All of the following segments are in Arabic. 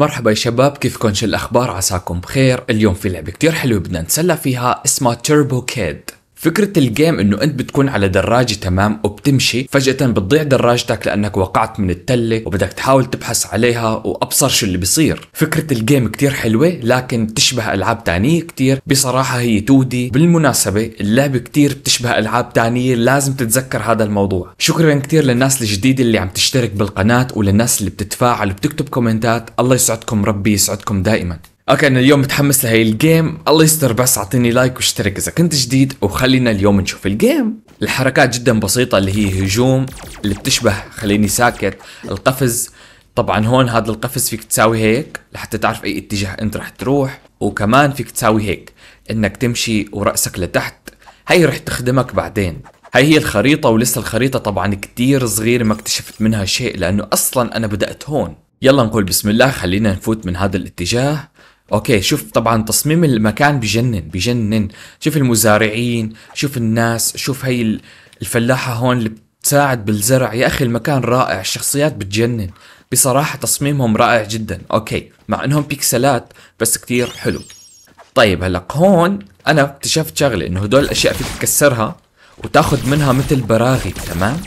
مرحبا يا شباب كيفكم شو الاخبار عساكم بخير اليوم في لعبه كتير حلوه بدنا نتسلى فيها اسمها تيربو كيد فكرة الجيم انه انت بتكون على دراجة تمام وبتمشي فجأة بتضيع دراجتك لانك وقعت من التلة وبدك تحاول تبحث عليها وابصر شو اللي بصير فكرة الجيم كتير حلوة لكن تشبه العاب تانية كتير بصراحة هي تودي بالمناسبة اللعبة كتير بتشبه العاب تانية لازم تتذكر هذا الموضوع شكرا كتير للناس الجديدة اللي عم تشترك بالقناة وللناس اللي بتتفاعل وبتكتب كومنتات الله يسعدكم ربي يسعدكم دائما اوكي انا اليوم متحمس لهي الجيم الله يستر بس اعطيني لايك واشترك اذا كنت جديد وخلينا اليوم نشوف الجيم الحركات جدا بسيطه اللي هي هجوم اللي بتشبه خليني ساكت القفز طبعا هون هذا القفز فيك تساوي هيك لحتى تعرف اي اتجاه انت رح تروح وكمان فيك تساوي هيك انك تمشي وراسك لتحت هي رح تخدمك بعدين هاي هي الخريطة ولسه الخريطة طبعا كتير صغيرة ما اكتشفت منها شيء لأنه أصلا أنا بدأت هون يلا نقول بسم الله خلينا نفوت من هذا الاتجاه اوكي شوف طبعا تصميم المكان بجنن بجنن شوف المزارعين شوف الناس شوف هي الفلاحة هون اللي بتساعد بالزرع يا اخي المكان رائع الشخصيات بتجنن بصراحة تصميمهم رائع جدا اوكي مع انهم بيكسلات بس كتير حلو طيب هلا هون انا اكتشفت شغلة انه هدول الاشياء فيك تكسرها وتاخذ منها مثل براغي تمام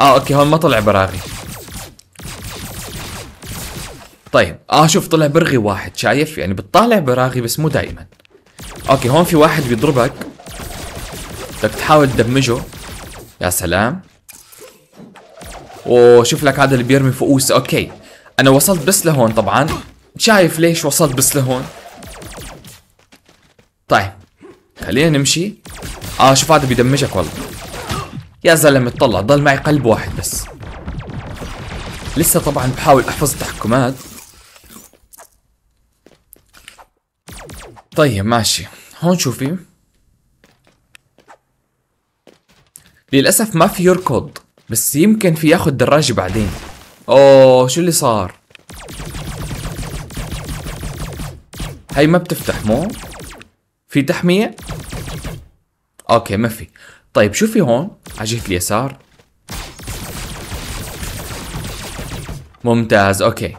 اه اوكي هون ما طلع براغي طيب اه شوف طلع برغي واحد شايف يعني بتطالع براغي بس مو دائما اوكي هون في واحد بيضربك بدك تحاول تدمجه يا سلام وشوف لك هذا اللي بيرمي فؤوس اوكي انا وصلت بس لهون طبعا شايف ليش وصلت بس لهون طيب خلينا نمشي اه شوف هذا بيدمجك والله يا زلمه اطلع ضل معي قلب واحد بس لسه طبعا بحاول احفظ التحكمات طيب ماشي هون شوفي للأسف ما في يركض بس يمكن في ياخذ دراجة بعدين اوه شو اللي صار هاي ما بتفتح مو في تحمية اوكي ما في طيب شوفي هون على جهة اليسار ممتاز اوكي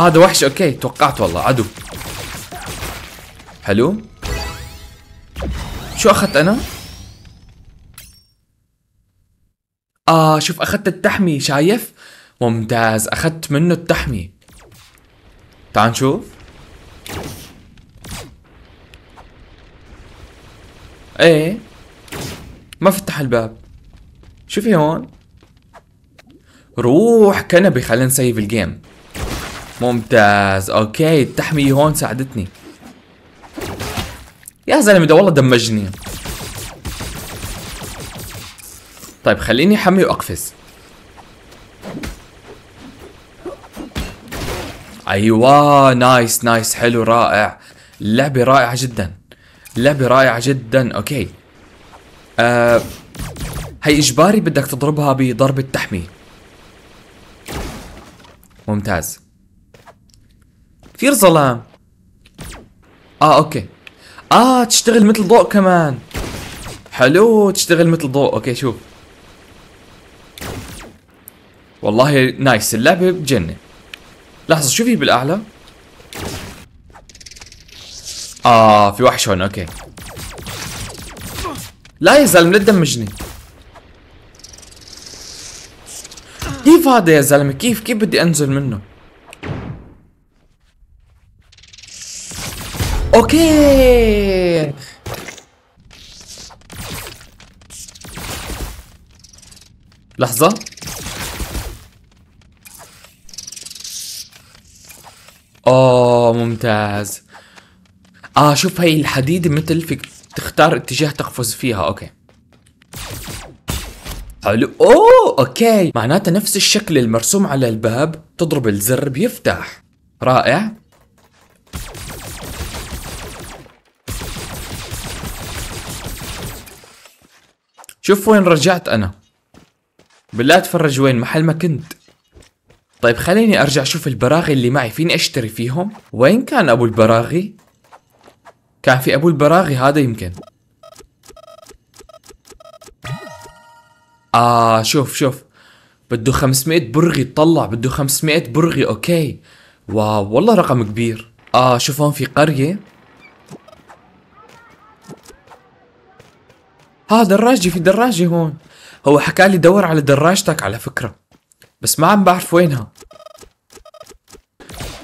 اه هذا وحش اوكي توقعت والله عدو حلو شو اخذت انا اه شوف اخذت التحمي شايف ممتاز اخذت منه التحمي تعال نشوف ايه ما فتح الباب شو في هون روح كنبي خلينا نسيف الجيم ممتاز اوكي التحمية هون ساعدتني يا زلمة ده والله دمجني طيب خليني احمي واقفز ايوه نايس نايس حلو رائع اللعبة رائعة جدا اللعبة رائعة جدا اوكي آه هي اجباري بدك تضربها بضربة تحمية ممتاز كثير ظلام اه اوكي اه تشتغل مثل ضوء كمان حلو تشتغل مثل ضوء اوكي شوف والله نايس اللعبة بجنة لحظة شو في بالاعلى اه في وحش هون اوكي لا يا زلمة لا تدمجني كيف هذا يا زلمة كيف كيف بدي انزل منه اوكي لحظة اوه ممتاز اه شوف هي الحديد مثل فيك تختار اتجاه تقفز فيها اوكي حلو اوه اوكي معناتها نفس الشكل المرسوم على الباب تضرب الزر بيفتح رائع شوف وين رجعت انا بالله اتفرج وين محل ما كنت طيب خليني ارجع اشوف البراغي اللي معي فيني اشتري فيهم وين كان ابو البراغي كان في ابو البراغي هذا يمكن آه شوف شوف بده 500 برغي طلع بده 500 برغي اوكي واو والله رقم كبير آه شوف هون في قرية ها دراجي في دراجة هون هو حكى لي دور على دراجتك على فكرة بس ما عم بعرف وينها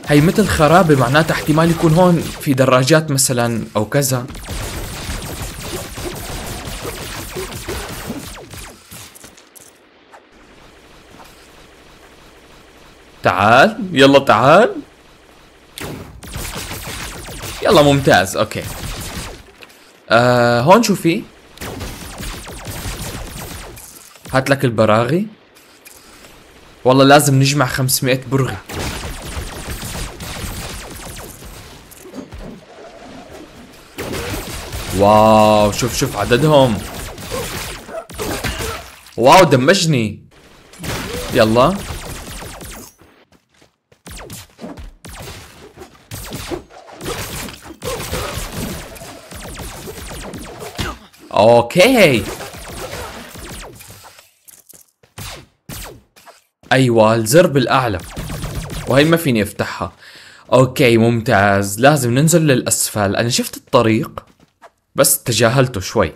هي مثل خرابة معناتها احتمال يكون هون في دراجات مثلا او كذا تعال يلا تعال يلا ممتاز اوكي آه هون شو في هات لك البراغي والله لازم نجمع 500 برغي واو شوف شوف عددهم واو دمجني يلا اوكي ايوه الزر بالاعلى وهي ما فيني افتحها اوكي ممتاز لازم ننزل للاسفل انا شفت الطريق بس تجاهلته شوي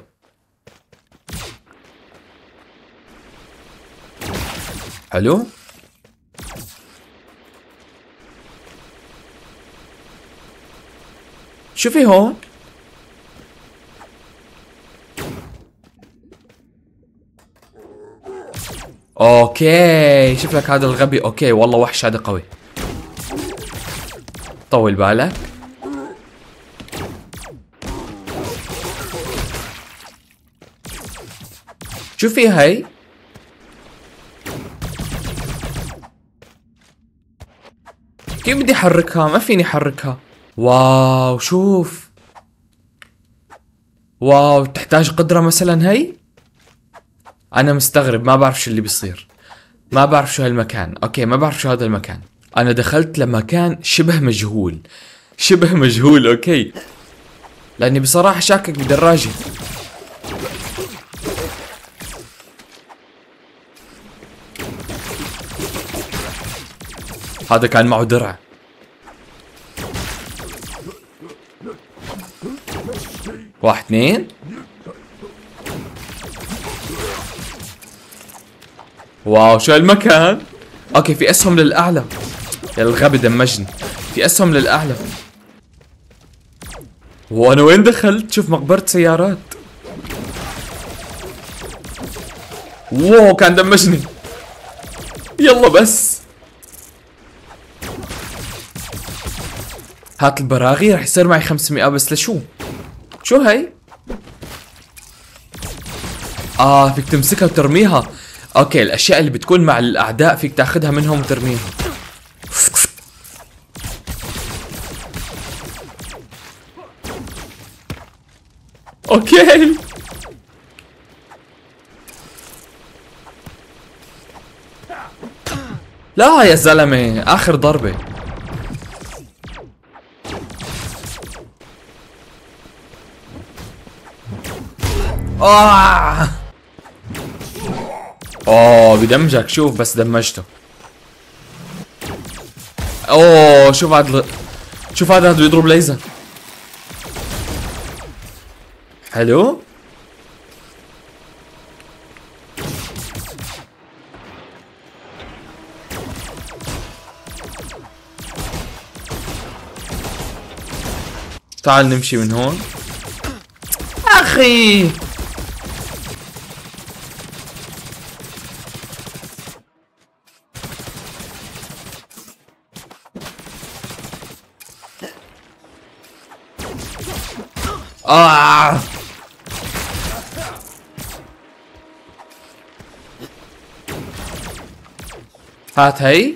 حلو شوفي هون اوكي شوف لك هذا الغبي اوكي والله وحش هذا قوي طول بالك شوفي هاي كيف بدي احركها ما فيني احركها واو شوف واو تحتاج قدرة مثلا هي انا مستغرب ما بعرف شو اللي بيصير ما بعرف شو هالمكان اوكي ما بعرف شو هذا المكان انا دخلت لمكان شبه مجهول شبه مجهول اوكي لاني بصراحه شاكك بدراجه هذا كان معه درع واحد اثنين واو شو هالمكان اوكي في اسهم للاعلى يا الغبي دمجني في اسهم للاعلى وانا وين دخلت شوف مقبره سيارات واو كان دمجني يلا بس هات البراغي رح يصير معي 500 بس لشو شو هي اه فيك تمسكها وترميها اوكي الاشياء اللي بتكون مع الاعداء فيك تاخذها منهم وترميها اوكي لا يا زلمه اخر ضربه آه اوه بدمجك شوف بس دمجته اوه شوف هذا شوف هذا بده يضرب ليزر حلو تعال نمشي من هون اخي آه. هات هي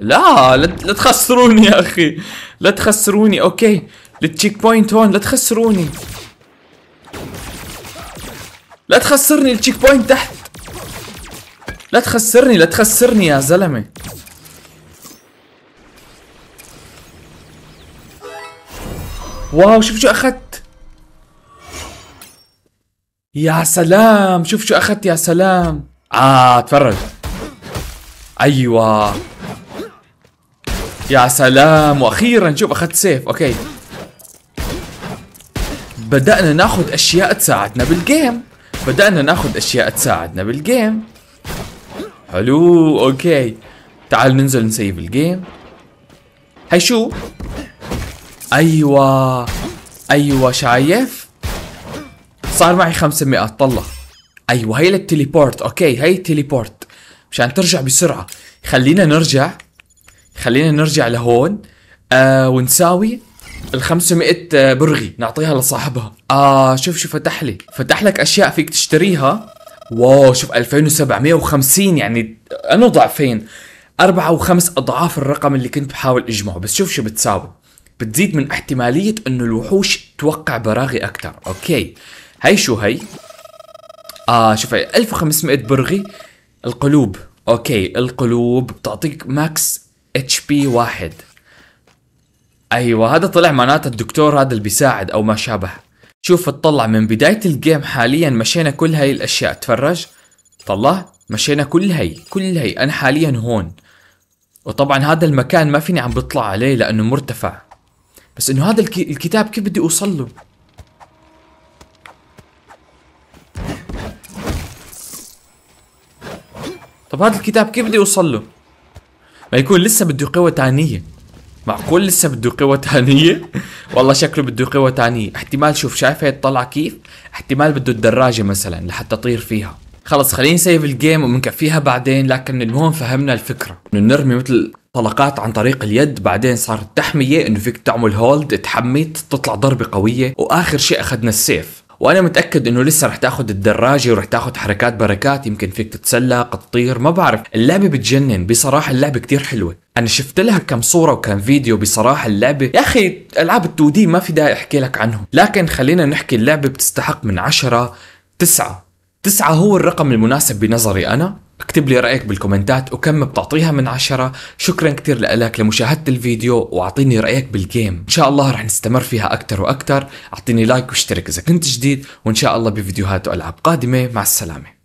لا لا تخسروني يا اخي لا تخسروني اوكي للتشيك بوينت هون لا تخسروني لا تخسرني التشيك بوينت تحت لا تخسرني لا تخسرني يا زلمه واو شوف شو اخذت يا سلام شوف شو اخذت يا سلام اه تفرج ايوه يا سلام واخيرا شوف اخذت سيف اوكي بدأنا ناخذ اشياء تساعدنا بالجيم بدأنا ناخذ اشياء تساعدنا بالجيم حلو اوكي تعال ننزل نسيب الجيم هي شو ايوه ايوه شايف صار معي 500 طلع ايوه هي التليبورت اوكي هي التليبورت مشان ترجع بسرعه خلينا نرجع خلينا نرجع لهون آه ونساوي ال 500 آه، برغي نعطيها لصاحبها اه شوف شو فتح لي فتح لك اشياء فيك تشتريها واو شوف 2750 يعني انا ضعفين اربعة وخمس اضعاف الرقم اللي كنت بحاول اجمعه بس شوف شو بتساوي بتزيد من احتمالية انه الوحوش توقع براغي اكتر اوكي هي شو هي اه شوف هاي 1500 برغي القلوب اوكي القلوب بتعطيك ماكس اتش بي واحد ايوه هذا طلع معناته الدكتور هذا اللي بيساعد او ما شابه شوف اطلع من بداية الجيم حاليا مشينا كل هاي الاشياء تفرج طلع مشينا كل هاي كل هاي انا حاليا هون وطبعا هذا المكان ما فيني عم بطلع عليه لانه مرتفع بس انه هذا الكتاب كيف بدي اوصل له طب هذا الكتاب كيف بدي اوصل له ما يكون لسه بده قوة ثانية معقول لسه بده قوة ثانية؟ والله شكله بده قوة ثانية، احتمال شوف شايف هي الطلعة كيف احتمال بده الدراجة مثلا لحتى اطير فيها خلص خليني سيف الجيم وبنكفيها بعدين لكن المهم فهمنا الفكرة انه نرمي مثل طلقات عن طريق اليد بعدين صار التحمية انه فيك تعمل هولد تحمي تطلع ضربة قوية واخر شيء اخذنا السيف وانا متاكد انه لسه رح تاخذ الدراجه ورح تاخذ حركات بركات يمكن فيك تتسلق تطير ما بعرف اللعبه بتجنن بصراحه اللعبه كتير حلوه انا شفت لها كم صوره وكم فيديو بصراحه اللعبه يا اخي العاب ال2 دي ما في داعي احكي لك عنهم لكن خلينا نحكي اللعبه بتستحق من عشرة تسعة تسعة هو الرقم المناسب بنظري أنا اكتب لي رأيك بالكومنتات وكم بتعطيها من عشرة شكرا كتير لك لمشاهدة الفيديو واعطيني رأيك بالجيم ان شاء الله رح نستمر فيها اكتر واكتر اعطيني لايك واشترك اذا كنت جديد وان شاء الله بفيديوهات والعاب قادمة مع السلامة